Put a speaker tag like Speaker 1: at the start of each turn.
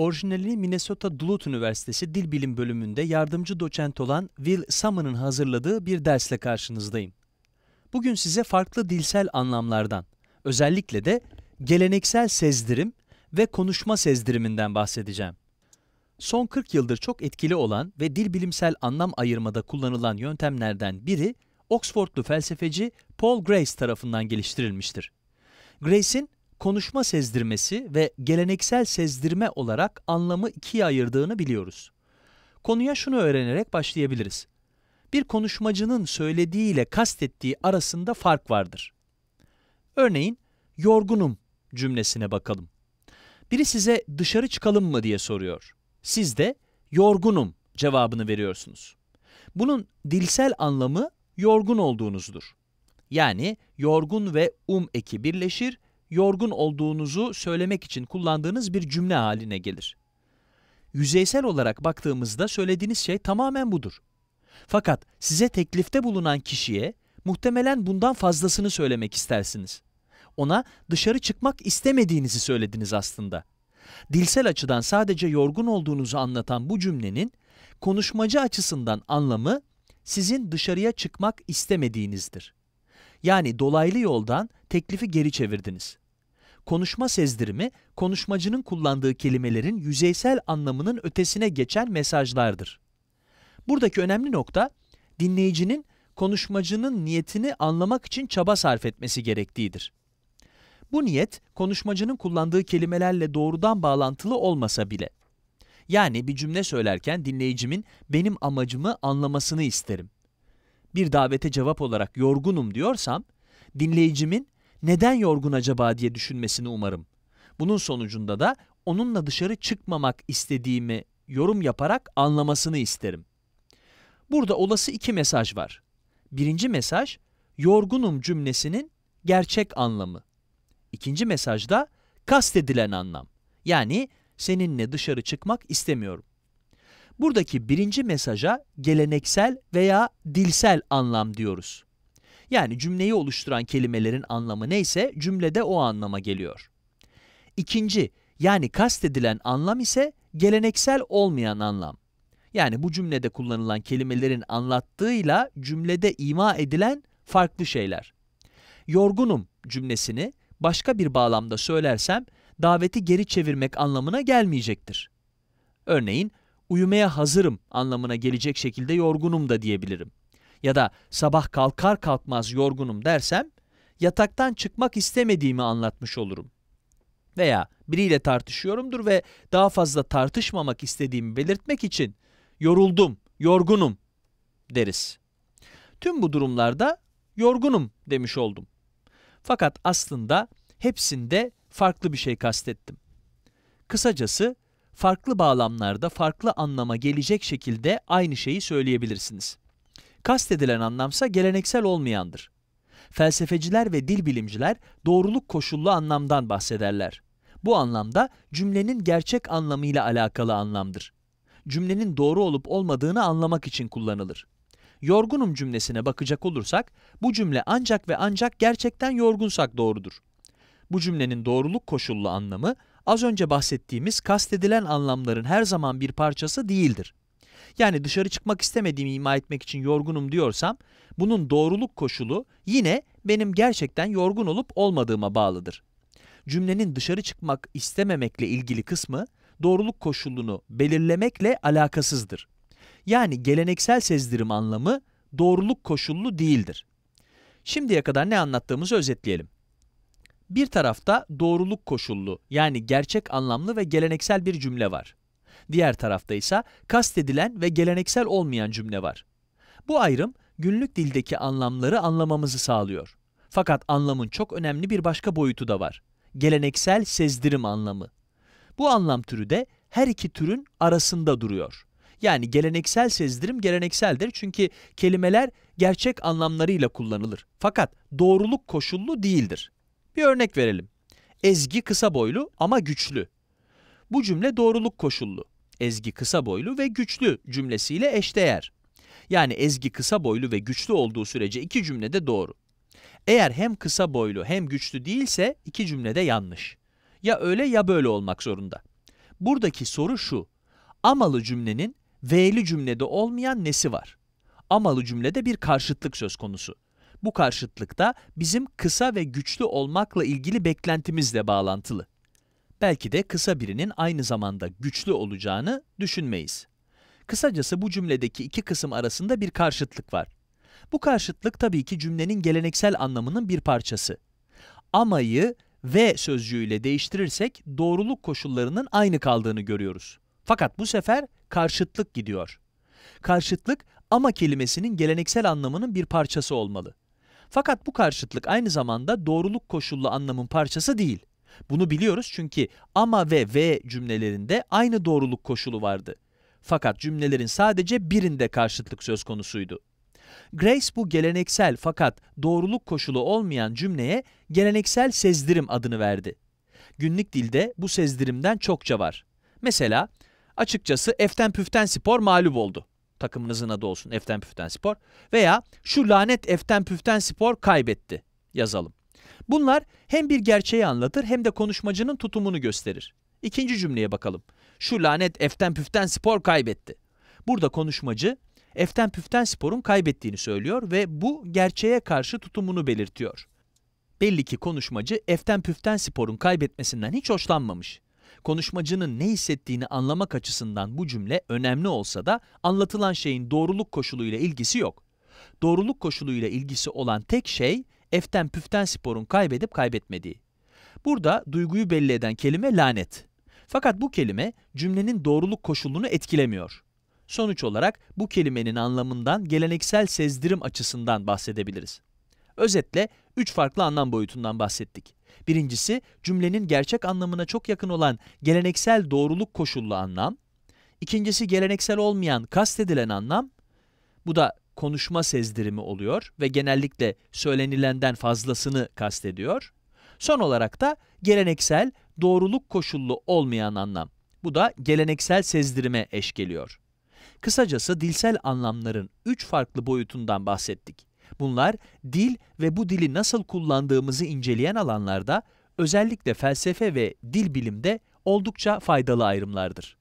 Speaker 1: Orijinalini Minnesota Duluth Üniversitesi Dil Bilim Bölümünde yardımcı doçent olan Will Summer'ın hazırladığı bir dersle karşınızdayım. Bugün size farklı dilsel anlamlardan, özellikle de geleneksel sezdirim ve konuşma sezdiriminden bahsedeceğim. Son 40 yıldır çok etkili olan ve dil bilimsel anlam ayırmada kullanılan yöntemlerden biri Oxfordlu felsefeci Paul Grace tarafından geliştirilmiştir. Grace'in konuşma sezdirmesi ve geleneksel sezdirme olarak anlamı ikiye ayırdığını biliyoruz. Konuya şunu öğrenerek başlayabiliriz. Bir konuşmacının söylediği ile kastettiği arasında fark vardır. Örneğin, yorgunum cümlesine bakalım. Biri size dışarı çıkalım mı diye soruyor. Siz de yorgunum cevabını veriyorsunuz. Bunun dilsel anlamı yorgun olduğunuzdur. Yani yorgun ve um eki birleşir yorgun olduğunuzu söylemek için kullandığınız bir cümle haline gelir. Yüzeysel olarak baktığımızda söylediğiniz şey tamamen budur. Fakat size teklifte bulunan kişiye muhtemelen bundan fazlasını söylemek istersiniz. Ona dışarı çıkmak istemediğinizi söylediniz aslında. Dilsel açıdan sadece yorgun olduğunuzu anlatan bu cümlenin konuşmacı açısından anlamı sizin dışarıya çıkmak istemediğinizdir. Yani dolaylı yoldan teklifi geri çevirdiniz. Konuşma sezdirimi, konuşmacının kullandığı kelimelerin yüzeysel anlamının ötesine geçen mesajlardır. Buradaki önemli nokta, dinleyicinin konuşmacının niyetini anlamak için çaba sarf etmesi gerektiğidir. Bu niyet, konuşmacının kullandığı kelimelerle doğrudan bağlantılı olmasa bile. Yani bir cümle söylerken dinleyicimin benim amacımı anlamasını isterim. Bir davete cevap olarak yorgunum diyorsam, dinleyicimin neden yorgun acaba diye düşünmesini umarım. Bunun sonucunda da onunla dışarı çıkmamak istediğimi yorum yaparak anlamasını isterim. Burada olası iki mesaj var. Birinci mesaj, yorgunum cümlesinin gerçek anlamı. İkinci mesaj da kastedilen anlam. Yani seninle dışarı çıkmak istemiyorum. Buradaki birinci mesaja geleneksel veya dilsel anlam diyoruz. Yani cümleyi oluşturan kelimelerin anlamı neyse cümlede o anlama geliyor. İkinci, yani kastedilen anlam ise geleneksel olmayan anlam. Yani bu cümlede kullanılan kelimelerin anlattığıyla cümlede ima edilen farklı şeyler. Yorgunum cümlesini başka bir bağlamda söylersem daveti geri çevirmek anlamına gelmeyecektir. Örneğin uyumaya hazırım anlamına gelecek şekilde yorgunum da diyebilirim ya da sabah kalkar kalkmaz yorgunum dersem yataktan çıkmak istemediğimi anlatmış olurum. Veya biriyle tartışıyorumdur ve daha fazla tartışmamak istediğimi belirtmek için yoruldum, yorgunum deriz. Tüm bu durumlarda yorgunum demiş oldum. Fakat aslında hepsinde farklı bir şey kastettim. Kısacası farklı bağlamlarda farklı anlama gelecek şekilde aynı şeyi söyleyebilirsiniz. Kastedilen anlamsa geleneksel olmayandır. Felsefeciler ve dil bilimciler doğruluk koşullu anlamdan bahsederler. Bu anlamda cümlenin gerçek anlamıyla alakalı anlamdır. Cümlenin doğru olup olmadığını anlamak için kullanılır. Yorgunum cümlesine bakacak olursak, bu cümle ancak ve ancak gerçekten yorgunsak doğrudur. Bu cümlenin doğruluk koşullu anlamı, az önce bahsettiğimiz kastedilen anlamların her zaman bir parçası değildir. Yani dışarı çıkmak istemediğimi ima etmek için yorgunum diyorsam bunun doğruluk koşulu yine benim gerçekten yorgun olup olmadığıma bağlıdır. Cümlenin dışarı çıkmak istememekle ilgili kısmı doğruluk koşulunu belirlemekle alakasızdır. Yani geleneksel sezdirim anlamı doğruluk koşullu değildir. Şimdiye kadar ne anlattığımızı özetleyelim. Bir tarafta doğruluk koşullu yani gerçek anlamlı ve geleneksel bir cümle var diğer tarafta ise kastedilen ve geleneksel olmayan cümle var. Bu ayrım günlük dildeki anlamları anlamamızı sağlıyor. Fakat anlamın çok önemli bir başka boyutu da var. Geleneksel sezdirim anlamı. Bu anlam türü de her iki türün arasında duruyor. Yani geleneksel sezdirim gelenekseldir çünkü kelimeler gerçek anlamlarıyla kullanılır. Fakat doğruluk koşullu değildir. Bir örnek verelim. Ezgi kısa boylu ama güçlü. Bu cümle doğruluk koşullu. Ezgi kısa boylu ve güçlü cümlesiyle eşdeğer. Yani Ezgi kısa boylu ve güçlü olduğu sürece iki cümlede doğru. Eğer hem kısa boylu hem güçlü değilse iki cümlede yanlış. Ya öyle ya böyle olmak zorunda. Buradaki soru şu. Amalı cümlenin V'li cümlede olmayan nesi var? Amalı cümlede bir karşıtlık söz konusu. Bu karşıtlıkta bizim kısa ve güçlü olmakla ilgili beklentimizle bağlantılı belki de kısa birinin aynı zamanda güçlü olacağını düşünmeyiz. Kısacası bu cümledeki iki kısım arasında bir karşıtlık var. Bu karşıtlık tabii ki cümlenin geleneksel anlamının bir parçası. Amayı ve sözcüğüyle değiştirirsek doğruluk koşullarının aynı kaldığını görüyoruz. Fakat bu sefer karşıtlık gidiyor. Karşıtlık ama kelimesinin geleneksel anlamının bir parçası olmalı. Fakat bu karşıtlık aynı zamanda doğruluk koşullu anlamın parçası değil. Bunu biliyoruz çünkü ama ve ve cümlelerinde aynı doğruluk koşulu vardı. Fakat cümlelerin sadece birinde karşıtlık söz konusuydu. Grace bu geleneksel fakat doğruluk koşulu olmayan cümleye geleneksel sezdirim adını verdi. Günlük dilde bu sezdirimden çokça var. Mesela açıkçası Eften Püften Spor mağlup oldu. Takımınızın adı olsun Eften Püften Spor. Veya şu lanet Eften Püften Spor kaybetti yazalım. Bunlar hem bir gerçeği anlatır hem de konuşmacının tutumunu gösterir. İkinci cümleye bakalım. Şu lanet eften püften spor kaybetti. Burada konuşmacı eften püften sporun kaybettiğini söylüyor ve bu gerçeğe karşı tutumunu belirtiyor. Belli ki konuşmacı eften püften sporun kaybetmesinden hiç hoşlanmamış. Konuşmacının ne hissettiğini anlamak açısından bu cümle önemli olsa da anlatılan şeyin doğruluk koşuluyla ilgisi yok. Doğruluk koşuluyla ilgisi olan tek şey Eften püften sporun kaybedip kaybetmediği. Burada duyguyu belli eden kelime lanet. Fakat bu kelime cümlenin doğruluk koşulunu etkilemiyor. Sonuç olarak bu kelimenin anlamından geleneksel sezdirim açısından bahsedebiliriz. Özetle üç farklı anlam boyutundan bahsettik. Birincisi cümlenin gerçek anlamına çok yakın olan geleneksel doğruluk koşullu anlam. İkincisi geleneksel olmayan kastedilen anlam. Bu da konuşma sezdirimi oluyor ve genellikle söylenilenden fazlasını kastediyor. Son olarak da geleneksel, doğruluk koşullu olmayan anlam. Bu da geleneksel sezdirime eş geliyor. Kısacası dilsel anlamların üç farklı boyutundan bahsettik. Bunlar dil ve bu dili nasıl kullandığımızı inceleyen alanlarda özellikle felsefe ve dil bilimde oldukça faydalı ayrımlardır.